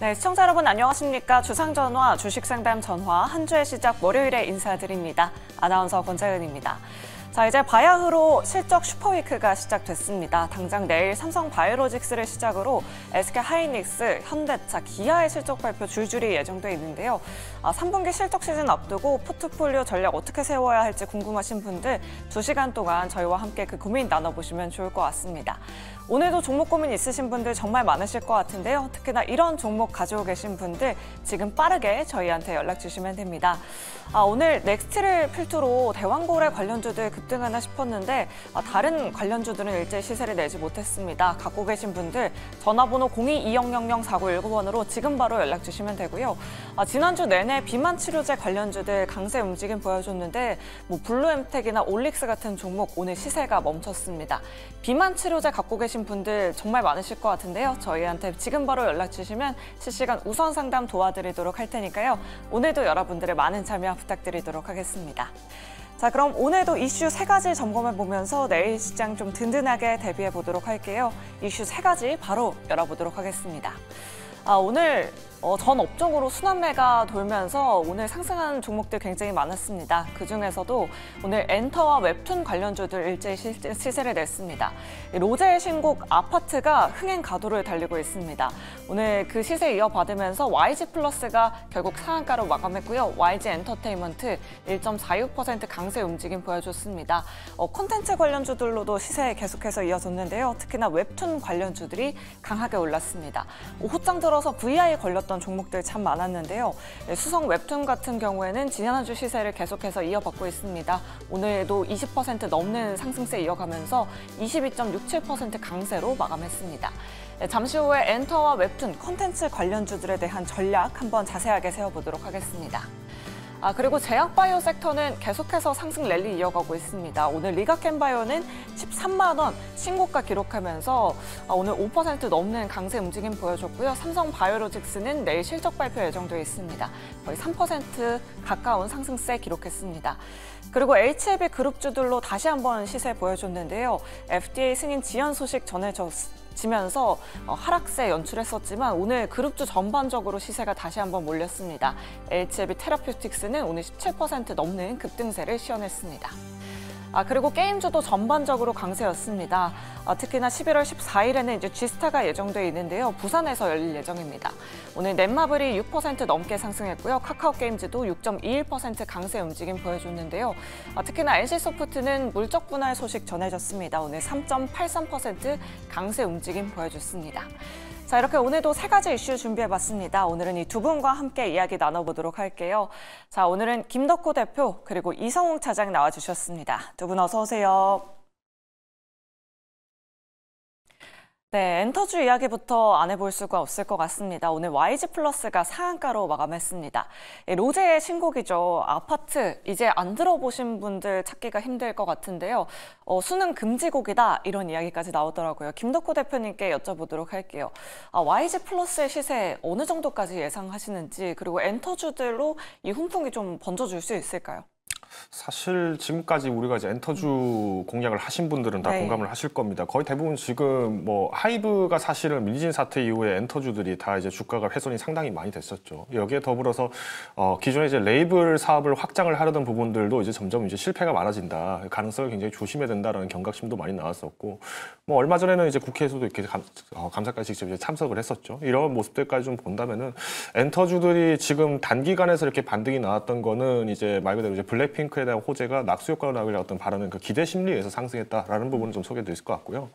네, 시청자 여러분 안녕하십니까. 주상전화 주식상담 전화 한 주의 시작 월요일에 인사드립니다. 아나운서 권자연입니다. 자 이제 바야흐로 실적 슈퍼위크가 시작됐습니다. 당장 내일 삼성 바이오로직스를 시작으로 SK 하이닉스, 현대차, 기아의 실적 발표 줄줄이 예정돼 있는데요. 아, 3분기 실적 시즌 앞두고 포트폴리오 전략 어떻게 세워야 할지 궁금하신 분들 두시간 동안 저희와 함께 그 고민 나눠보시면 좋을 것 같습니다. 오늘도 종목 고민 있으신 분들 정말 많으실 것 같은데요. 특히나 이런 종목 가지고 계신 분들 지금 빠르게 저희한테 연락 주시면 됩니다. 아, 오늘 넥스트를 필두로 대왕고래 관련주들 급등하나 싶었는데 아, 다른 관련주들은 일제 시세를 내지 못했습니다. 갖고 계신 분들 전화번호 02-2000-4919번으로 지금 바로 연락 주시면 되고요. 아, 지난주 내내 비만 치료제 관련주들 강세 움직임 보여줬는데 뭐 블루엠텍이나 올릭스 같은 종목 오늘 시세가 멈췄습니다. 비만 치료제 갖고 계신 고민이신 분들 정말 많으실 것 같은데요. 저희한테 지금 바로 연락 주시면 실시간 우선 상담 도와드리도록 할 테니까요. 오늘도 여러분들의 많은 참여 부탁드리도록 하겠습니다. 자, 그럼 오늘도 이슈 세 가지 점검해 보면서 내일 시장 좀 든든하게 대비해 보도록 할게요. 이슈 세 가지 바로 열어보도록 하겠습니다. 아, 오늘 어, 전업적으로 순환매가 돌면서 오늘 상승하는 종목들 굉장히 많았습니다. 그중에서도 오늘 엔터와 웹툰 관련주들 일제히 시세를 냈습니다. 로제의 신곡 아파트가 흥행 가도를 달리고 있습니다. 오늘 그 시세 이어받으면서 YG 플러스가 결국 상한가로 마감했고요. YG 엔터테인먼트 1.46% 강세 움직임 보여줬습니다. 어, 콘텐츠 관련주들로도 시세 계속해서 이어졌는데요. 특히나 웹툰 관련주들이 강하게 올랐습니다. 호장 뭐, 들어서 VI 걸렸던 주목던 종목들 참 많았는데요. 네, 수성 웹툰 같은 경우에는 지난주 시세를 계속해서 이어받고 있습니다. 오늘도 20% 넘는 상승세 이어가면서 22.67% 강세로 마감했습니다. 네, 잠시 후에 엔터와 웹툰 콘텐츠 관련주들에 대한 전략 한번 자세하게 세워보도록 하겠습니다. 아, 그리고 제약바이오 섹터는 계속해서 상승 랠리 이어가고 있습니다. 오늘 리가캔바이오는 13만 원 신고가 기록하면서 아, 오늘 5% 넘는 강세 움직임 보여줬고요. 삼성바이오로직스는 내일 실적 발표 예정돼 있습니다. 거의 3% 가까운 상승세 기록했습니다. 그리고 HLB 그룹주들로 다시 한번 시세 보여줬는데요. FDA 승인 지연 소식 전해졌 습니다 지면서 어, 하락세 연출했었지만 오늘 그룹주 전반적으로 시세가 다시 한번 몰렸습니다. HLB 테라퓨틱스는 오늘 17% 넘는 급등세를 시연했습니다. 아, 그리고 게임주도 전반적으로 강세였습니다. 아, 특히나 11월 14일에는 이제 G스타가 예정돼 있는데요. 부산에서 열릴 예정입니다. 오늘 넷마블이 6% 넘게 상승했고요. 카카오게임즈도 6.21% 강세 움직임 보여줬는데요. 아, 특히나 NC소프트는 물적 분할 소식 전해졌습니다. 오늘 3.83% 강세 움직임 보여줬습니다. 자, 이렇게 오늘도 세 가지 이슈 준비해봤습니다. 오늘은 이 두 분과 함께 이야기 나눠보도록 할게요. 자, 오늘은 김덕호 대표 그리고 이성웅 차장 나와주셨습니다. 두 분 어서 오세요. 네, 엔터주 이야기부터 안 해볼 수가 없을 것 같습니다. 오늘 YG 플러스가 상한가로 마감했습니다. 예, 로제의 신곡이죠. 아파트 이제 안 들어보신 분들 찾기가 힘들 것 같은데요. 어, 수능 금지곡이다 이런 이야기까지 나오더라고요. 김덕호 대표님께 여쭤보도록 할게요. 아, YG 플러스의 시세 어느 정도까지 예상하시는지 그리고 엔터주들로 이 훈풍이 좀 번져줄 수 있을까요? 사실 지금까지 우리가 이제 엔터주 음. 공약을 하신 분들은 다 네. 공감을 하실 겁니다. 거의 대부분 지금 뭐 하이브가 사실은 민진 사태 이후에 엔터주들이 다 이제 주가가 훼손이 상당히 많이 됐었죠. 여기에 더불어서 어, 기존에 이제 레이블 사업을 확장을 하려던 부분들도 이제 점점 이제 실패가 많아진다. 가능성을 굉장히 조심해야 된다라는 경각심도 많이 나왔었고 뭐 얼마 전에는 이제 국회에서도 이렇게 감, 어, 감사까지 직접 이제 참석을 했었죠. 이런 모습들까지 좀 본다면은 엔터주들이 지금 단기간에서 이렇게 반등이 나왔던 거는 이제 말 그대로 이제 블랙핑 띵크에 대한 호재가 낙수 효과로 나올 어떤 발언은 그 기대 심리에서 상승했다라는 부분을좀 소개드릴 해것 같고요.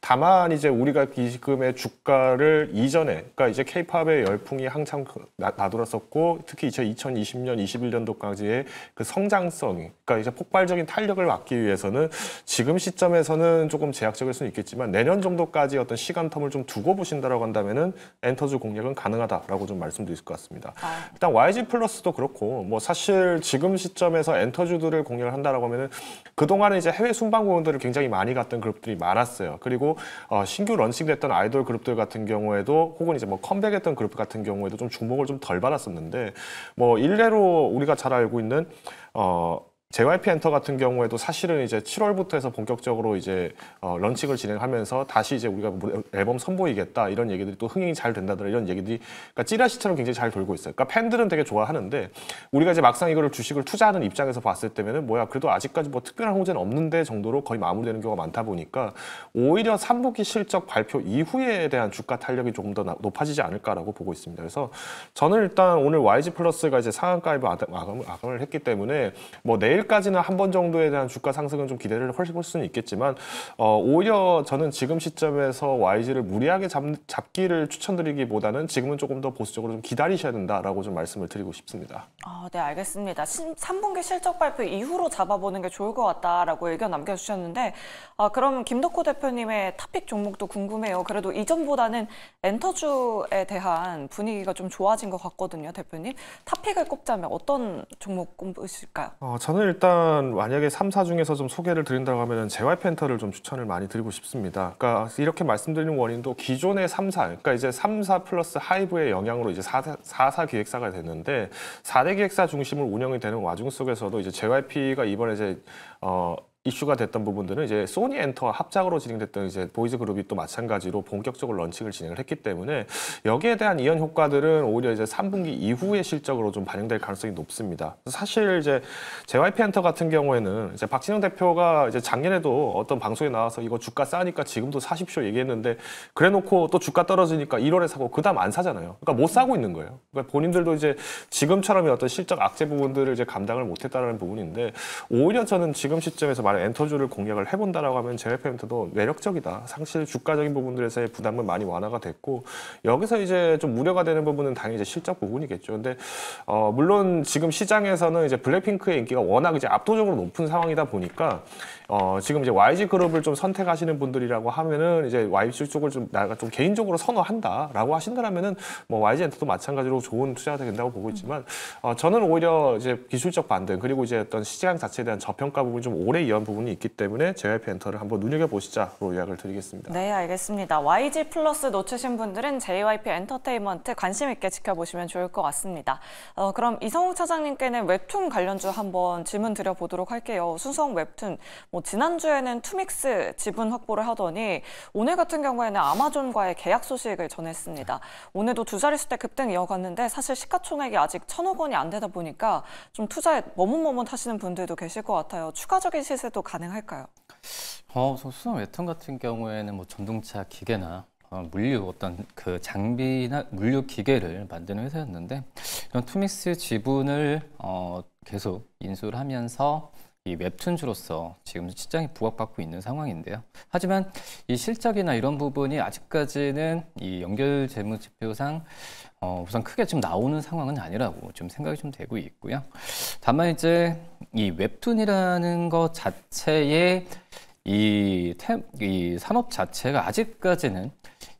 다만 이제 우리가 기금의 주가를 이전에 그러니까 이제 케이팝의 열풍이 한창 그 나돌았었고 특히 2020년 21년도까지의 그 성장성이 그러니까 이제 폭발적인 탄력을 막기 위해서는 지금 시점에서는 조금 제약적일 수는 있겠지만 내년 정도까지 어떤 시간 텀을 좀 두고 보신다라고 한다면은 엔터주 공략은 가능하다라고 좀 말씀드릴 것 같습니다. 아. 일단 YG 플러스도 그렇고 뭐 사실 지금 시점에서 엔터 인터뷰들을 공연을 한다라고 하면은 그동안에 이제 해외 순방 공연들을 굉장히 많이 갔던 그룹들이 많았어요. 그리고 어, 신규 런칭됐던 아이돌 그룹들 같은 경우에도 혹은 이제 뭐 컴백했던 그룹 같은 경우에도 좀 주목을 좀 덜 받았었는데 뭐 일례로 우리가 잘 알고 있는 어 JYP 엔터 같은 경우에도 사실은 이제 7월부터 해서 본격적으로 이제 어, 런칭을 진행하면서 다시 이제 우리가 뭐 앨범 선보이겠다 이런 얘기들이 또 흥행이 잘 된다더라 이런 얘기들이 그러니까 찌라시처럼 굉장히 잘 돌고 있어요. 그러니까 팬들은 되게 좋아하는데 우리가 이제 막상 이거를 주식을 투자하는 입장에서 봤을 때면은 뭐야 그래도 아직까지 뭐 특별한 호재는 없는데 정도로 거의 마무리되는 경우가 많다 보니까 오히려 3분기 실적 발표 이후에 대한 주가 탄력이 조금 더 나, 높아지지 않을까라고 보고 있습니다. 그래서 저는 일단 오늘 YG 플러스가 이제 상한가에 마감을, 마감을 했기 때문에 뭐 내일 내일까지는 한 번 정도에 대한 주가 상승은 좀 기대를 훨씬 볼 수는 있겠지만 어, 오히려 저는 지금 시점에서 YG를 무리하게 잡, 잡기를 추천드리기보다는 지금은 조금 더 보수적으로 좀 기다리셔야 된다라고 좀 말씀을 드리고 싶습니다. 아, 네 알겠습니다. 3분기 실적 발표 이후로 잡아보는 게 좋을 것 같다라고 의견 남겨주셨는데 아, 그럼 김덕호 대표님의 탑픽 종목도 궁금해요. 그래도 이전보다는 엔터주에 대한 분위기가 좀 좋아진 것 같거든요, 대표님. 탑픽을 꼽자면 어떤 종목 꼽으실까요? 어, 저는 일단 만약에 3사 중에서 좀 소개를 드린다고 하면 재활 펜터를 좀 추천을 많이 드리고 싶습니다. 그러니까 이렇게 말씀드리는 원인도 기존의 3사, 그러니까 이제 3사 플러스 하이브의 영향으로 이제 4사, 4 기획사가 됐는데 4대 기획사 중심으 운영이 되는 와중 속에서도 이제 JYP가 이번에 이제 어 이슈가 됐던 부분들은 이제 소니 엔터와 합작으로 진행됐던 이제 보이즈 그룹이 또 마찬가지로 본격적으로 런칭을 진행을 했기 때문에 여기에 대한 이연 효과들은 오히려 이제 3분기 이후의 실적으로 좀 반영될 가능성이 높습니다. 사실 이제 JYP 엔터 같은 경우에는 이제 박진영 대표가 이제 작년에도 어떤 방송에 나와서 이거 주가 싸니까 지금도 사십시오 얘기했는데 그래놓고 또 주가 떨어지니까 1월에 사고 그다음 안 사잖아요. 그러니까 못 사고 있는 거예요. 그러니까 본인들도 이제 지금처럼 어떤 실적 악재 부분들을 이제 감당을 못했다는 부분인데 오히려 저는 지금 시점에서 말 나는 아, 엔터주를 공략을 해본다라고 하면 제네페멘트도 매력적이다. 사실 주가적인 부분들에서의 부담은 많이 완화가 됐고 여기서 이제 좀 우려가 되는 부분은 당연히 이제 실적 부분이겠죠. 근데 어 물론 지금 시장에서는 이제 블랙핑크의 인기가 워낙 이제 압도적으로 높은 상황이다 보니까 어, 지금 이제 YG 그룹을 좀 선택하시는 분들이라고 하면은 이제 YG 쪽을 좀 내가 좀 개인적으로 선호한다라고 하신다면은 뭐 YG 엔터도 마찬가지로 좋은 투자가 된다고 보고 있지만 어, 저는 오히려 이제 기술적 반등 그리고 이제 어떤 시장 자체에 대한 저평가 부분 이좀 오래 이어온 부분이 있기 때문에 JYP 엔터를 한번 눈여겨 보시자로 예약을 드리겠습니다. 네, 알겠습니다. YG 플러스 놓치신 분들은 JYP 엔터테인먼트 관심 있게 지켜보시면 좋을 것 같습니다. 어, 그럼 이성욱 차장님께는 웹툰 관련주 한번 질문 드려보도록 할게요. 수성 웹툰 뭐 지난주에는 투믹스 지분 확보를 하더니 오늘 같은 경우에는 아마존과의 계약 소식을 전했습니다. 오늘도 두 자릿수대 급등 이어갔는데 사실 시가총액이 아직 천억 원이 안 되다 보니까 좀 투자에 머뭇머뭇 하시는 분들도 계실 것 같아요. 추가적인 시세도 가능할까요? 어, 수상 외통 같은 경우에는 뭐 전동차 기계나 어, 물류 어떤 그 장비나 물류 기계를 만드는 회사였는데 이런 투믹스 지분을 어, 계속 인수를 하면서 이 웹툰주로서 지금 시장에 부각받고 있는 상황인데요. 하지만 이 실적이나 이런 부분이 아직까지는 이 연결 재무 지표상 어, 우선 크게 지금 나오는 상황은 아니라고 좀 생각이 좀 되고 있고요. 다만 이제 이 웹툰이라는 것 자체의 이, 템, 이 산업 자체가 아직까지는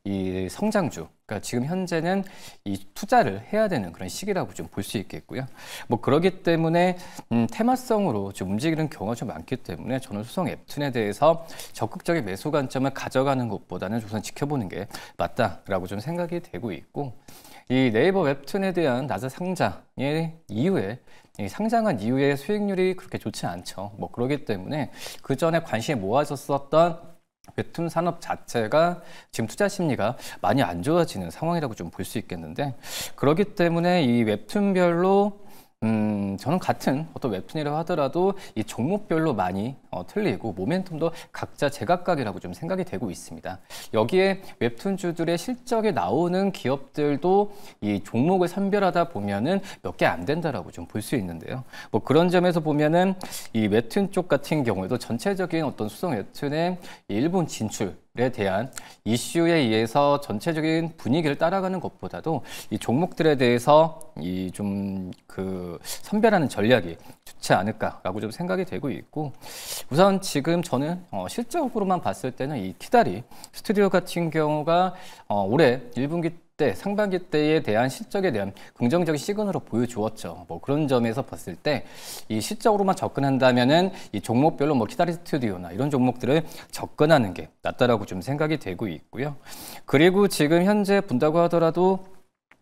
이 성장주, 그러니까 지금 현재는 이 투자를 해야 되는 그런 시기라고 좀 볼 수 있겠고요. 뭐 그러기 때문에 음, 테마성으로 좀 움직이는 경우가 좀 많기 때문에 저는 수성 앱툰에 대해서 적극적인 매수 관점을 가져가는 것보다는 우선 지켜보는 게 맞다라고 좀 생각이 되고 있고 이 네이버 웹툰에 대한 나사 상장의 이후에 상장한 이후에 수익률이 그렇게 좋지 않죠. 뭐 그러기 때문에 그 전에 관심이 모아졌었던 웹툰 산업 자체가 지금 투자 심리가 많이 안 좋아지는 상황이라고 좀 볼 수 있겠는데 그렇기 때문에 이 웹툰별로 음, 저는 같은 어떤 웹툰이라고 하더라도 이 종목별로 많이 어, 틀리고 모멘텀도 각자 제각각이라고 좀 생각이 되고 있습니다. 여기에 웹툰주들의 실적이 나오는 기업들도 이 종목을 선별하다 보면은 몇 개 안 된다라고 좀 볼 수 있는데요. 뭐 그런 점에서 보면은 이 웹툰 쪽 같은 경우에도 전체적인 어떤 수성 웹툰의 일본 진출 에 대한 이슈에 의해서 전체적인 분위기를 따라가는 것보다도 이 종목들에 대해서 이 좀 그 선별하는 전략이 좋지 않을까라고 좀 생각이 되고 있고 우선 지금 저는 어, 실적으로만 봤을 때는 이 키다리 스튜디오 같은 경우가 어, 올해 1분기 때 상반기 때에 대한 실적에 대한 긍정적인 시그널로 보여주었죠. 뭐 그런 점에서 봤을 때 이 실적으로만 접근한다면은 이 종목별로 뭐 키다리 스튜디오나 이런 종목들을 접근하는 게 낫다라고 좀 생각이 되고 있고요. 그리고 지금 현재 본다고 하더라도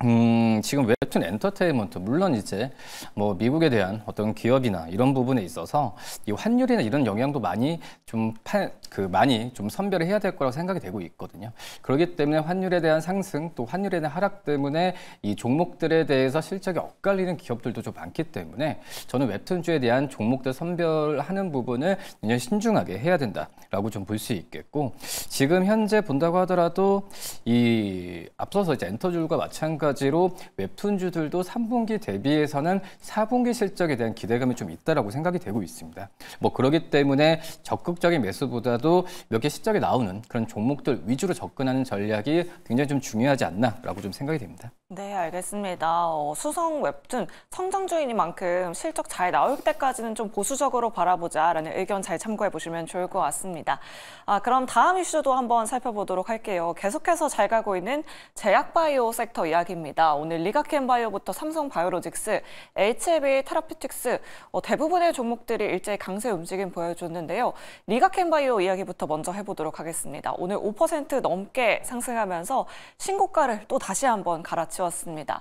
음, 지금 웹툰 엔터테인먼트 물론 이제 뭐 미국에 대한 어떤 기업이나 이런 부분에 있어서 이 환율이나 이런 영향도 많이 좀그 많이 좀 선별을 해야 될 거라고 생각이 되고 있거든요. 그렇기 때문에 환율에 대한 상승 또 환율에 대한 하락 때문에 이 종목들에 대해서 실적이 엇갈리는 기업들도 좀 많기 때문에 저는 웹툰주에 대한 종목들 선별하는 부분을 굉장히 신중하게 해야 된다라고 좀 볼 수 있겠고 지금 현재 본다고 하더라도 이 앞서서 이제 엔터줄과 마찬가지 마찬가지로 웹툰주들도 3분기 대비해서는 4분기 실적에 대한 기대감이 좀 있다라고 생각이 되고 있습니다. 뭐 그러기 때문에 적극적인 매수보다도 몇 개 실적이 나오는 그런 종목들 위주로 접근하는 전략이 굉장히 좀 중요하지 않나라고 좀 생각이 됩니다. 네, 알겠습니다. 어, 수성 웹툰 성장주인이 만큼 실적 잘 나올 때까지는 좀 보수적으로 바라보자라는 의견 잘 참고해 보시면 좋을 것 같습니다. 아, 그럼 다음 이슈도 한번 살펴보도록 할게요. 계속해서 잘 가고 있는 제약바이오 섹터 이야기입니다. 오늘 리가켄바이오부터 삼성바이오로직스, HLB 테라피틱스 어, 대부분의 종목들이 일제 강세 움직임 보여줬는데요. 리가켄바이오 이야기부터 먼저 해보도록 하겠습니다. 오늘 5% 넘게 상승하면서 신고가를 또 다시 한번 갈아치웠 가져왔습니다.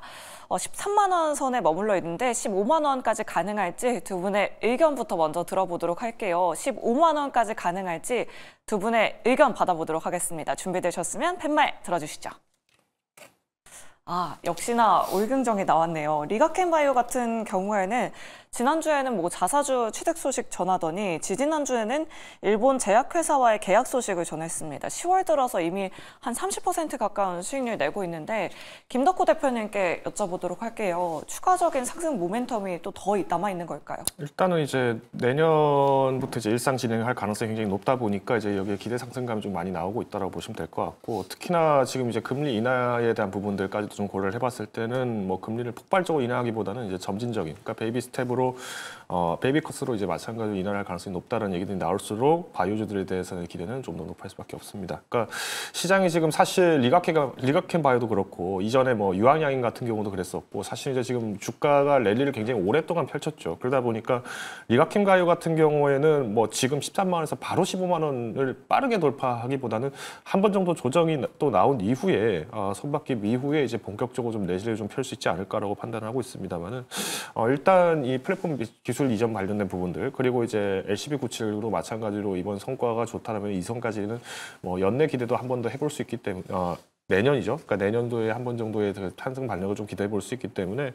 13만 어, 원 선에 머물러 있는데 15만 원까지 가능할지 두 분의 의견부터 먼저 들어보도록 할게요. 15만 원까지 가능할지 두 분의 의견 받아보도록 하겠습니다. 준비되셨으면 팻말 들어주시죠. 아, 역시나 올금정이 나왔네요. 리가캔바이오 같은 경우에는 지난주에는 뭐 자사주 취득 소식 전하더니 지지난주에는 일본 제약회사와의 계약 소식을 전했습니다. 10월 들어서 이미 한 30% 가까운 수익률 내고 있는데 김덕호 대표님께 여쭤보도록 할게요. 추가적인 상승 모멘텀이 또 더 남아 있는 걸까요? 일단은 이제 내년부터 이제 일상 진행할 가능성이 굉장히 높다 보니까 이제 여기에 기대 상승감이 좀 많이 나오고 있다라고 보시면 될 것 같고 특히나 지금 이제 금리 인하에 대한 부분들까지도 좀 고려를 해봤을 때는 뭐 금리를 폭발적으로 인하하기보다는 이제 점진적인 그러니까 베이비 스텝으로 앞으로 어, 베이비컷으로 이제 마찬가지로 인하할 가능성이 높다는 얘기들이 나올수록 바이오주들에 대해서는 기대는 좀 더 높을 수밖에 없습니다. 그러니까 시장이 지금 사실 리가케 리가켄 바이오도 그렇고 이전에 뭐 유황양인 같은 경우도 그랬었고 사실 이제 지금 주가가 랠리를 굉장히 오랫동안 펼쳤죠. 그러다 보니까 리가켄 바이오 같은 경우에는 뭐 지금 13만 원에서 바로 15만 원을 빠르게 돌파하기보다는 한 번 정도 조정이 또 나온 이후에 어, 손바뀜 이후에 이제 본격적으로 좀 내실을 좀 펼 수 있지 않을까라고 판단하고 있습니다만은 어, 일단 이 플랫 플랫폼 기술 이전 관련된 부분들 그리고 이제 LCB97로 마찬가지로 이번 성과가 좋다라면 이성까지는 뭐 연내 기대도 한 번 더 해볼 수 있기 때문에 어, 내년이죠. 그러니까 내년도에 한 번 정도의 그 탄승 반등을 좀 기대해 볼 수 있기 때문에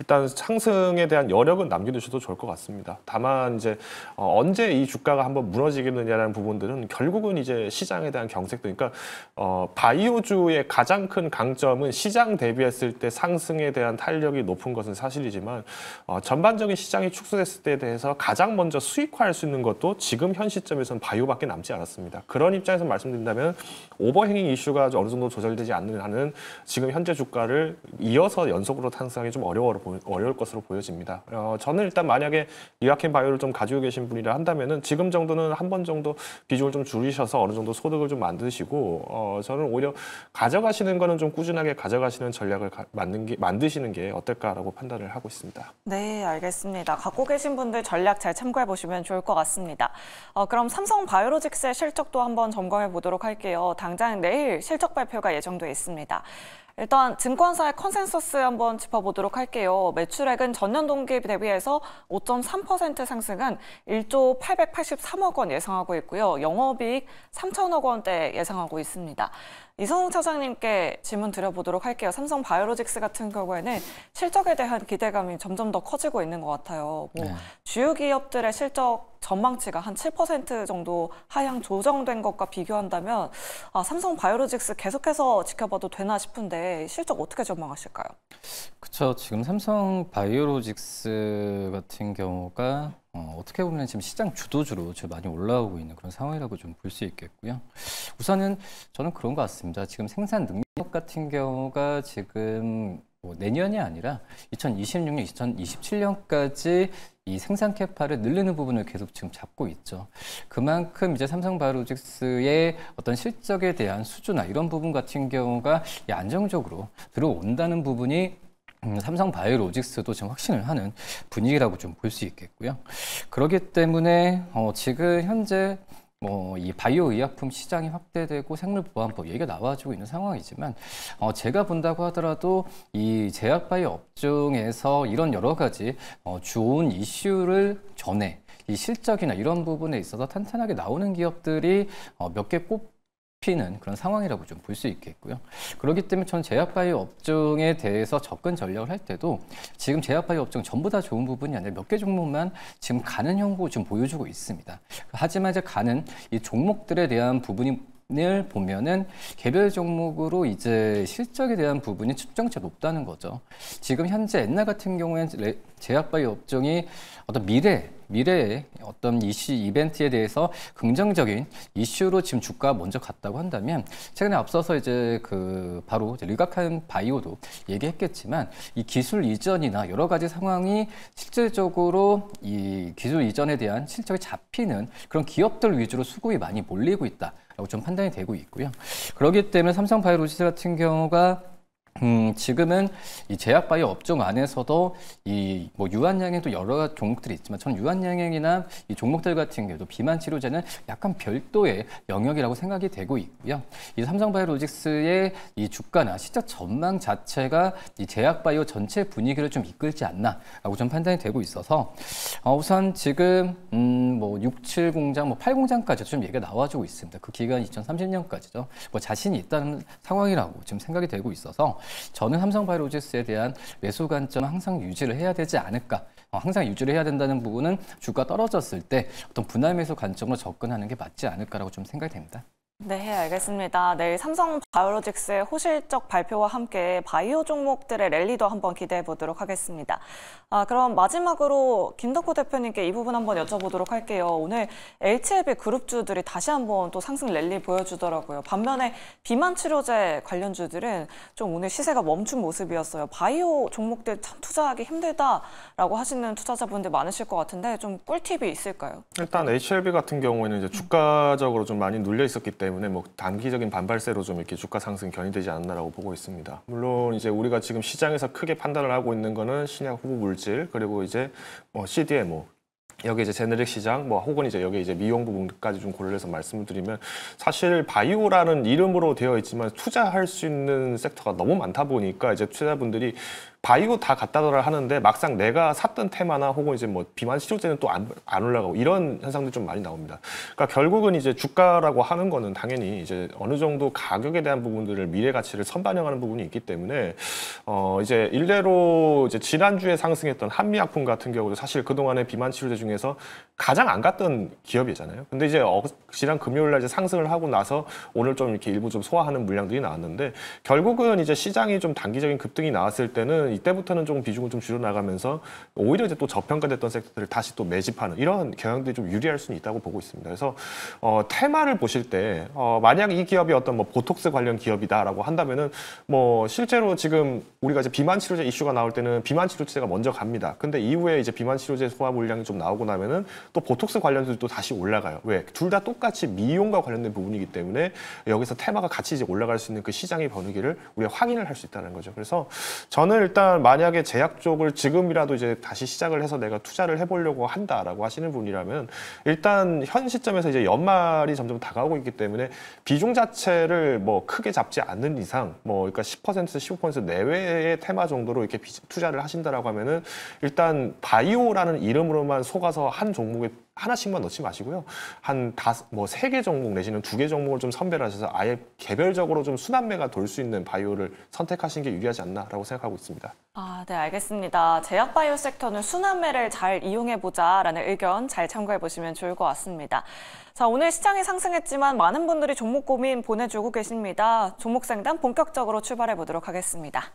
일단 상승에 대한 여력은 남겨두셔도 좋을 것 같습니다. 다만 이제 어, 언제 이 주가가 한번 무너지겠느냐라는 부분들은 결국은 이제 시장에 대한 경색 도 그러니까 어, 바이오주의 가장 큰 강점은 시장 대비했을 때 상승에 대한 탄력이 높은 것은 사실이지만 어, 전반적인 시장이 축소됐을 때에 대해서 가장 먼저 수익화할 수 있는 것도 지금 현 시점에서는 바이오밖에 남지 않았습니다. 그런 입장에서 말씀드린다면 오버행잉 이슈가 어느 정도 조절 해결되지 않는 한은 지금 현재 주가를 이어서 연속으로 탄상이 좀 어려워, 어려울 것으로 보여집니다. 어, 저는 일단 만약에 이아켄 바이오를 좀 가지고 계신 분이라 한다면은 지금 정도는 한 번 정도 비중을 좀 줄이셔서 어느 정도 소득을 좀 만드시고 어, 저는 오히려 가져가시는 거는 좀 꾸준하게 가져가시는 전략을 가, 만든 게, 만드시는 게 어떨까라고 판단을 하고 있습니다. 네, 알겠습니다. 갖고 계신 분들 전략 잘 참고해 보시면 좋을 것 같습니다. 어, 그럼 삼성 바이오로직스의 실적도 한번 점검해 보도록 할게요. 당장 내일 실적 발표가 예정 정도있습니다 일단 증권사의 컨센서스 한번 짚어보도록 할게요. 매출액은 전년 동기 대비해서 5.3% 상승한 1조 883억 원 예상하고 있고요. 영업이익 3천억 원대 예상하고 있습니다. 이성웅 차장님께 질문 드려보도록 할게요. 삼성 바이오로직스 같은 경우에는 실적에 대한 기대감이 점점 더 커지고 있는 것 같아요. 뭐 네. 주요 기업들의 실적 전망치가 한 7% 정도 하향 조정된 것과 비교한다면 아, 삼성 바이오로직스 계속해서 지켜봐도 되나 싶은데 실적 어떻게 전망하실까요? 그렇죠. 지금 삼성 바이오로직스 같은 경우가 어, 어떻게 보면 지금 시장 주도주로 지금 많이 올라오고 있는 그런 상황이라고 좀 볼 수 있겠고요. 우선은 저는 그런 것 같습니다. 지금 생산 능력 같은 경우가 지금 뭐 내년이 아니라 2026년, 2027년까지 이 생산 캐파를 늘리는 부분을 계속 지금 잡고 있죠. 그만큼 이제 삼성 바이오로직스의 어떤 실적에 대한 수주나 이런 부분 같은 경우가 안정적으로 들어온다는 부분이 음, 삼성 바이오로직스도 지금 확신을 하는 분위기라고 좀 볼 수 있겠고요. 그렇기 때문에 어, 지금 현재 뭐이 바이오 의약품 시장이 확대되고 생물보안법 얘기가 나와주고 있는 상황이지만 어 제가 본다고 하더라도 이 제약 바이오 업종에서 이런 여러 가지 어 좋은 이슈를 전해이 실적이나 이런 부분에 있어서 탄탄하게 나오는 기업들이 어 몇개 꼽 피는 그런 상황이라고 좀 볼 수 있겠고요. 그렇기 때문에 전 제약바이오 업종에 대해서 접근 전략을 할 때도 지금 제약바이오 업종 전부 다 좋은 부분이 아니라 몇 개 종목만 지금 가는 형국을 지금 보여주고 있습니다. 하지만 이제 가는 이 종목들에 대한 부분이 을 보면은 개별 종목으로 이제 실적에 대한 부분이 측정치 가 높다는 거죠. 지금 현재 옛날 같은 경우에는 제약바이오 업종이 어떤 미래 미래에 어떤 이슈 이벤트에 대해서 긍정적인 이슈로 지금 주가 먼저 갔다고 한다면 최근에 앞서서 이제 그 바로 이제 르각한 바이오도 얘기했겠지만 이 기술 이전이나 여러 가지 상황이 실질적으로 이 기술 이전에 대한 실적이 잡히는 그런 기업들 위주로 수급이 많이 몰리고 있다라고 좀 판단이 되고 있고요. 그렇기 때문에 삼성 바이오로지스 같은 경우가 음, 지금은 이 제약바이오 업종 안에서도 이뭐 유한양행도 여러 종목들이 있지만 저는 유한양행이나 이 종목들 같은 경우도 비만 치료제는 약간 별도의 영역이라고 생각이 되고 있고요. 이 삼성바이오로직스의 이 주가나 시작 전망 자체가 이 제약바이오 전체 분위기를 좀 이끌지 않나라고 좀 판단이 되고 있어서 어, 우선 지금 음뭐 67 공장 뭐8 공장까지 좀 얘기가 나와주고 있습니다. 그 기간 2030년까지죠. 뭐 자신이 있다는 상황이라고 지금 생각이 되고 있어서 저는 삼성 바이오로직스에 대한 매수 관점은 항상 유지를 해야 되지 않을까. 어, 항상 유지를 해야 된다는 부분은 주가 떨어졌을 때 어떤 분할 매수 관점으로 접근하는 게 맞지 않을까라고 좀 생각이 됩니다. 네, 알겠습니다. 내일 삼성 바이오로직스의 호실적 발표와 함께 바이오 종목들의 랠리도 한번 기대해 보도록 하겠습니다. 아, 그럼 마지막으로 김덕호 대표님께 이 부분 한번 여쭤보도록 할게요. 오늘 HLB 그룹주들이 다시 한번 또 상승 랠리 보여주더라고요. 반면에 비만 치료제 관련주들은 좀 오늘 시세가 멈춘 모습이었어요. 바이오 종목들 참 투자하기 힘들다라고 하시는 투자자분들 많으실 것 같은데 좀 꿀팁이 있을까요? 일단 HLB 같은 경우에는 이제 주가적으로 좀 많이 눌려 있었기 때문에 때문에 뭐 단기적인 반발세로 좀 이렇게 주가 상승 견인되지 않나라고 보고 있습니다. 물론 이제 우리가 지금 시장에서 크게 판단을 하고 있는 거는 신약 후보 물질 그리고 이제 뭐 CDMO 뭐, 여기 이제 제네릭 시장 뭐 혹은 이제 여기 이제 미용 부분까지 좀 고려해서 말씀을 드리면 사실 바이오라는 이름으로 되어 있지만 투자할 수 있는 섹터가 너무 많다 보니까 이제 투자분들이 바이오 다 갖다더라 하는데 막상 내가 샀던 테마나 혹은 이제 뭐 비만 치료제는또 안 안 올라가고 이런 현상들이 좀 많이 나옵니다. 그러니까 결국은 이제 주가라고 하는 거는 당연히 이제 어느 정도 가격에 대한 부분들을 미래 가치를 선반영하는 부분이 있기 때문에 어 이제 일례로 이제 지난주에 상승했던 한미약품 같은 경우도 사실 그동안의 비만 치료제 중에서 가장 안 갔던 기업이잖아요. 근데 이제 어, 지난 금요일 날 이제 상승을 하고 나서 오늘 좀 이렇게 일부 좀 소화하는 물량들이 나왔는데 결국은 이제 시장이 좀 단기적인 급등이 나왔을 때는 보면은 이때부터는 조 비중을 좀 줄여나가면서 오히려 이제 또 저평가됐던 섹터들을 다시 또 매집하는 이런 경향들이 좀 유리할 수는 있다고 보고 있습니다. 그래서 어, 테마를 보실 때 어, 만약 이 기업이 어떤 뭐 보톡스 관련 기업이다라고 한다면은 뭐 실제로 지금 우리가 이제 비만 치료제 이슈가 나올 때는 비만 치료제가 먼저 갑니다. 근데 이후에 이제 비만 치료제 소화 물량이 좀 나오고 나면은 또 보톡스 관련주도 또 다시 올라가요. 왜? 둘 다 똑같이 미용과 관련된 부분이기 때문에 여기서 테마가 같이 이제 올라갈 수 있는 그 시장의 번우기를 우리가 확인을 할 수 있다는 거죠. 그래서 저는 일단 일단 만약에 제약 쪽을 지금이라도 이제 다시 시작을 해서 내가 투자를 해보려고 한다라고 하시는 분이라면 일단 현 시점에서 이제 연말이 점점 다가오고 있기 때문에 비중 자체를 뭐 크게 잡지 않는 이상 뭐 그러니까 10% 15% 내외의 테마 정도로 이렇게 투자를 하신다라고 하면은 일단 바이오라는 이름으로만 속아서 한 종목에 하나씩만 넣지 마시고요. 한 다섯, 뭐 세 개 종목 내지는 두 개 종목을 좀선별 하셔서 아예 개별적으로 좀 순환매가 돌 수 있는 바이오를 선택하신 게 유리하지 않나라고 생각하고 있습니다. 아, 네, 알겠습니다. 제약 바이오 섹터는 순환매를 잘 이용해 보자라는 의견 잘 참고해 보시면 좋을 것 같습니다. 자, 오늘 시장이 상승했지만 많은 분들이 종목 고민 보내주고 계십니다. 종목 상담 본격적으로 출발해 보도록 하겠습니다.